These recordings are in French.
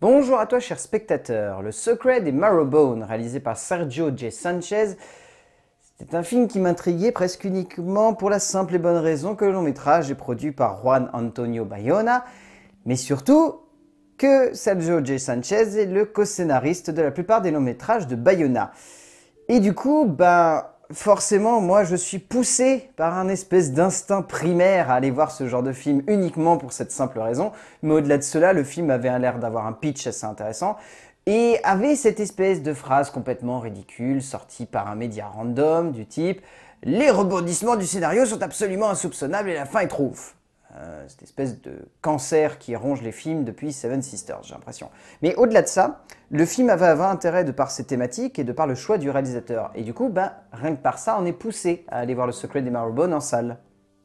Bonjour à toi cher spectateur. Le secret des Marrowbone réalisé par Sergio J. Sanchez c'est un film qui m'intriguait presque uniquement pour la simple et bonne raison que le long métrage est produit par Juan Antonio Bayona, mais surtout que Sergio J. Sanchez est le co-scénariste de la plupart des longs métrages de Bayona. Et du coup, ben, forcément, moi, je suis poussé par un espèce d'instinct primaire à aller voir ce genre de film uniquement pour cette simple raison. Mais au-delà de cela, le film avait l'air d'avoir un pitch assez intéressant et avait cette espèce de phrase complètement ridicule sortie par un média random du type Les rebondissements du scénario sont absolument insoupçonnables et la fin est trop euh, cette espèce de cancer qui ronge les films depuis Seven Sisters, j'ai l'impression. Mais au-delà de ça, le film avait, un intérêt de par ses thématiques et de par le choix du réalisateur. Et du coup, ben, rien que par ça, on est poussé à aller voir Le Secret des Marrowbones en salle.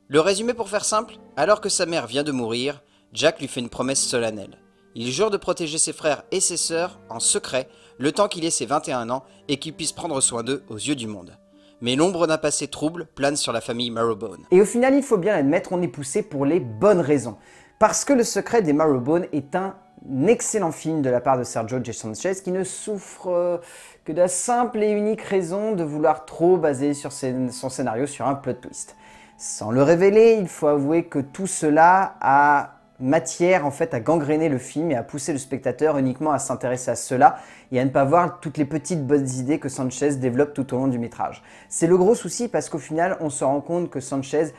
Le résumé pour faire simple, alors que sa mère vient de mourir, Jack lui fait une promesse solennelle. Il jure de protéger ses frères et ses sœurs en secret le temps qu'il ait ses 21 ans et qu'il puisse prendre soin d'eux aux yeux du monde mais l'ombre d'un passé trouble plane sur la famille Marrowbone. Et au final, il faut bien admettre, on est poussé pour les bonnes raisons. Parce que Le Secret des Marrowbone est un excellent film de la part de Sergio J. Sanchez qui ne souffre euh, que de la simple et unique raison de vouloir trop baser son scénario sur un plot twist. Sans le révéler, il faut avouer que tout cela a matière en fait à gangréner le film et à pousser le spectateur uniquement à s'intéresser à cela et à ne pas voir toutes les petites bonnes idées que Sanchez développe tout au long du métrage. C'est le gros souci parce qu'au final on se rend compte que Sanchez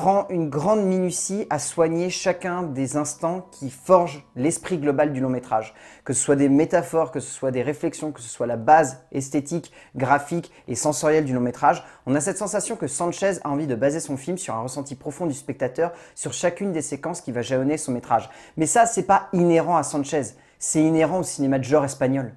prend une grande minutie à soigner chacun des instants qui forgent l'esprit global du long métrage. Que ce soit des métaphores, que ce soit des réflexions, que ce soit la base esthétique, graphique et sensorielle du long métrage, on a cette sensation que Sanchez a envie de baser son film sur un ressenti profond du spectateur sur chacune des séquences qui va jalonner son métrage. Mais ça, c'est pas inhérent à Sanchez, c'est inhérent au cinéma de genre espagnol.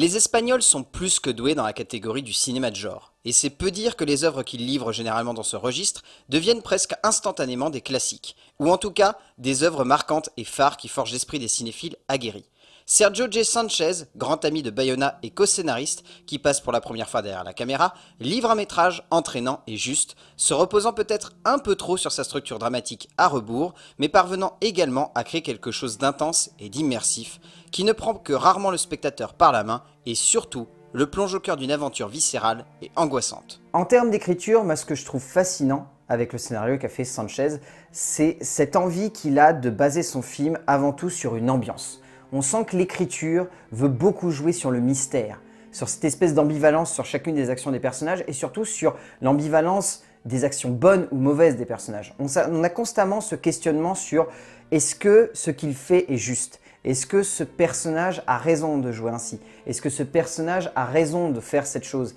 Les Espagnols sont plus que doués dans la catégorie du cinéma de genre, et c'est peu dire que les œuvres qu'ils livrent généralement dans ce registre deviennent presque instantanément des classiques, ou en tout cas des œuvres marquantes et phares qui forgent l'esprit des cinéphiles aguerris. Sergio J. Sanchez, grand ami de Bayona et co-scénariste, qui passe pour la première fois derrière la caméra, livre un métrage entraînant et juste, se reposant peut-être un peu trop sur sa structure dramatique à rebours, mais parvenant également à créer quelque chose d'intense et d'immersif, qui ne prend que rarement le spectateur par la main et surtout le plonge au cœur d'une aventure viscérale et angoissante. En termes d'écriture, ce que je trouve fascinant avec le scénario qu'a fait Sanchez, c'est cette envie qu'il a de baser son film avant tout sur une ambiance on sent que l'écriture veut beaucoup jouer sur le mystère, sur cette espèce d'ambivalence sur chacune des actions des personnages et surtout sur l'ambivalence des actions bonnes ou mauvaises des personnages. On, a constamment ce questionnement sur est-ce que ce qu'il fait est juste Est-ce que ce personnage a raison de jouer ainsi Est-ce que ce personnage a raison de faire cette chose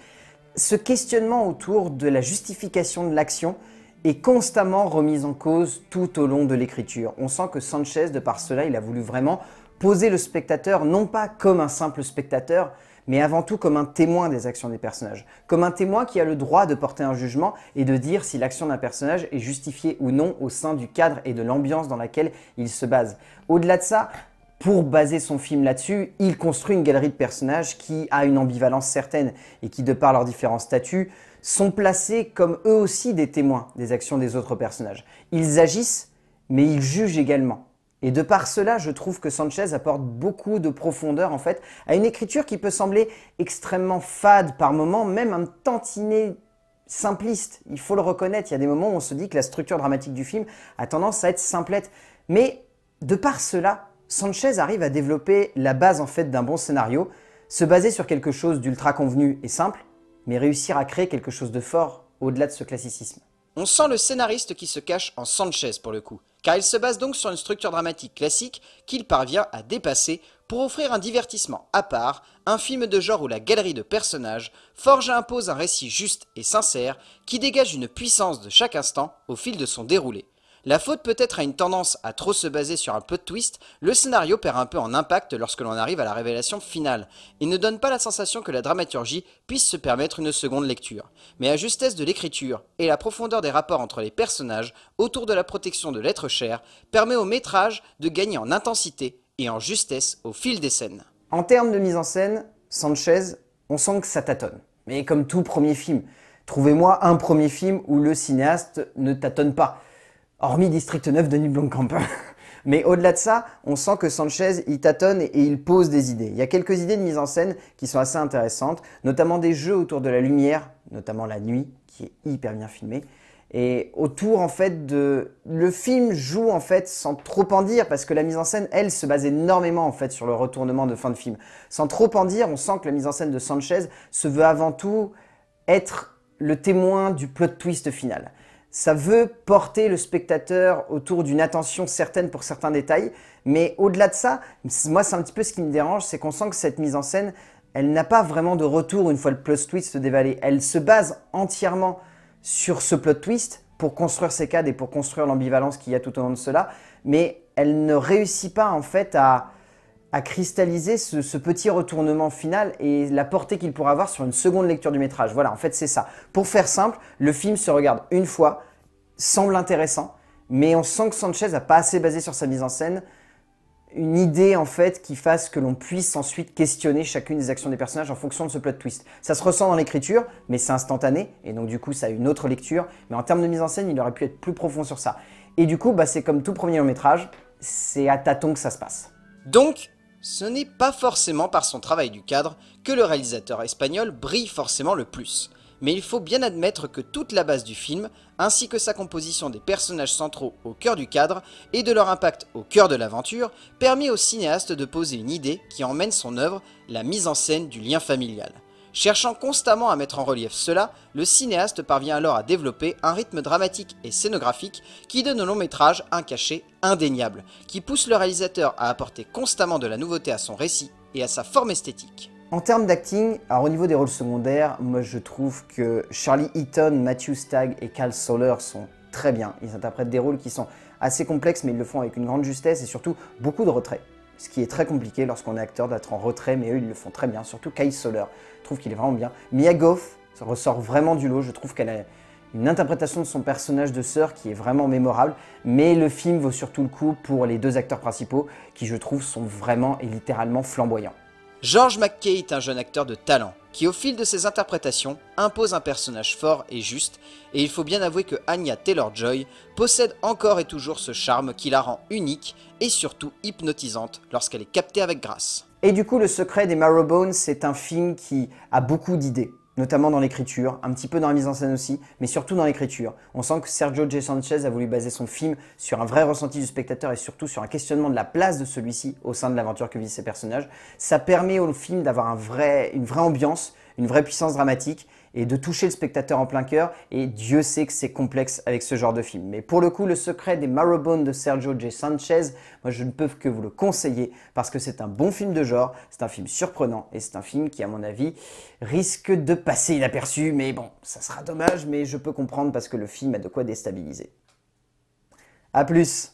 Ce questionnement autour de la justification de l'action est constamment remis en cause tout au long de l'écriture. On sent que Sanchez, de par cela, il a voulu vraiment poser le spectateur non pas comme un simple spectateur, mais avant tout comme un témoin des actions des personnages, comme un témoin qui a le droit de porter un jugement et de dire si l'action d'un personnage est justifiée ou non au sein du cadre et de l'ambiance dans laquelle il se base. Au-delà de ça, pour baser son film là-dessus, il construit une galerie de personnages qui a une ambivalence certaine et qui, de par leurs différents statuts, sont placés comme eux aussi des témoins des actions des autres personnages. Ils agissent, mais ils jugent également. Et de par cela, je trouve que Sanchez apporte beaucoup de profondeur en fait à une écriture qui peut sembler extrêmement fade par moments, même un tantinet simpliste. Il faut le reconnaître, il y a des moments où on se dit que la structure dramatique du film a tendance à être simplette. Mais de par cela, Sanchez arrive à développer la base en fait d'un bon scénario, se baser sur quelque chose d'ultra convenu et simple, mais réussir à créer quelque chose de fort au-delà de ce classicisme. On sent le scénariste qui se cache en Sanchez pour le coup, car il se base donc sur une structure dramatique classique qu'il parvient à dépasser pour offrir un divertissement à part, un film de genre où la galerie de personnages forge et impose un récit juste et sincère qui dégage une puissance de chaque instant au fil de son déroulé. La faute peut-être à une tendance à trop se baser sur un peu de twist, le scénario perd un peu en impact lorsque l'on arrive à la révélation finale, et ne donne pas la sensation que la dramaturgie puisse se permettre une seconde lecture. Mais la justesse de l'écriture et la profondeur des rapports entre les personnages autour de la protection de l'être cher permet au métrage de gagner en intensité et en justesse au fil des scènes. En termes de mise en scène, Sanchez, on sent que ça tâtonne. Mais comme tout premier film, trouvez-moi un premier film où le cinéaste ne tâtonne pas. Hormis District 9 de blanc Mais au-delà de ça, on sent que Sanchez, il tâtonne et il pose des idées. Il y a quelques idées de mise en scène qui sont assez intéressantes, notamment des jeux autour de la lumière, notamment la nuit, qui est hyper bien filmée. Et autour, en fait, de... Le film joue, en fait, sans trop en dire, parce que la mise en scène, elle, se base énormément, en fait, sur le retournement de fin de film. Sans trop en dire, on sent que la mise en scène de Sanchez se veut avant tout être le témoin du plot twist final. Ça veut porter le spectateur autour d'une attention certaine pour certains détails, mais au-delà de ça, moi c'est un petit peu ce qui me dérange, c'est qu'on sent que cette mise en scène, elle n'a pas vraiment de retour une fois le plot twist dévalé. Elle se base entièrement sur ce plot twist pour construire ses cadres et pour construire l'ambivalence qu'il y a tout au long de cela, mais elle ne réussit pas en fait à, à cristalliser ce, petit retournement final et la portée qu'il pourra avoir sur une seconde lecture du métrage. Voilà, en fait, c'est ça. Pour faire simple, le film se regarde une fois, semble intéressant, mais on sent que Sanchez n'a pas assez basé sur sa mise en scène une idée en fait qui fasse que l'on puisse ensuite questionner chacune des actions des personnages en fonction de ce plot twist. Ça se ressent dans l'écriture, mais c'est instantané, et donc du coup ça a une autre lecture, mais en termes de mise en scène, il aurait pu être plus profond sur ça. Et du coup, bah, c'est comme tout premier long métrage, c'est à tâtons que ça se passe. Donc, ce n'est pas forcément par son travail du cadre que le réalisateur espagnol brille forcément le plus, mais il faut bien admettre que toute la base du film, ainsi que sa composition des personnages centraux au cœur du cadre et de leur impact au cœur de l'aventure, permet au cinéaste de poser une idée qui emmène son œuvre, la mise en scène du lien familial. Cherchant constamment à mettre en relief cela, le cinéaste parvient alors à développer un rythme dramatique et scénographique qui donne au long métrage un cachet indéniable, qui pousse le réalisateur à apporter constamment de la nouveauté à son récit et à sa forme esthétique. En termes d'acting, au niveau des rôles secondaires, moi je trouve que Charlie Eaton, Matthew Stagg et Carl Soller sont très bien. Ils interprètent des rôles qui sont assez complexes mais ils le font avec une grande justesse et surtout beaucoup de retrait. Ce qui est très compliqué lorsqu'on est acteur d'être en retrait, mais eux ils le font très bien, surtout Kai Soler. Je trouve qu'il est vraiment bien. Mia Goff ressort vraiment du lot, je trouve qu'elle a une interprétation de son personnage de sœur qui est vraiment mémorable, mais le film vaut surtout le coup pour les deux acteurs principaux qui je trouve sont vraiment et littéralement flamboyants. George McKay est un jeune acteur de talent qui au fil de ses interprétations impose un personnage fort et juste, et il faut bien avouer que Anya Taylor-Joy possède encore et toujours ce charme qui la rend unique et surtout hypnotisante lorsqu'elle est captée avec grâce. Et du coup, Le Secret des Marrowbones, c'est un film qui a beaucoup d'idées notamment dans l'écriture, un petit peu dans la mise en scène aussi, mais surtout dans l'écriture. On sent que Sergio J. Sanchez a voulu baser son film sur un vrai ressenti du spectateur et surtout sur un questionnement de la place de celui-ci au sein de l'aventure que vivent ses personnages. Ça permet au film d'avoir une vraie ambiance, une vraie puissance dramatique et de toucher le spectateur en plein cœur. Et Dieu sait que c'est complexe avec ce genre de film. Mais pour le coup, Le secret des Marrowbones de Sergio J. Sanchez, moi je ne peux que vous le conseiller parce que c'est un bon film de genre, c'est un film surprenant et c'est un film qui, à mon avis, risque de passer inaperçu. Mais bon, ça sera dommage, mais je peux comprendre parce que le film a de quoi déstabiliser. A plus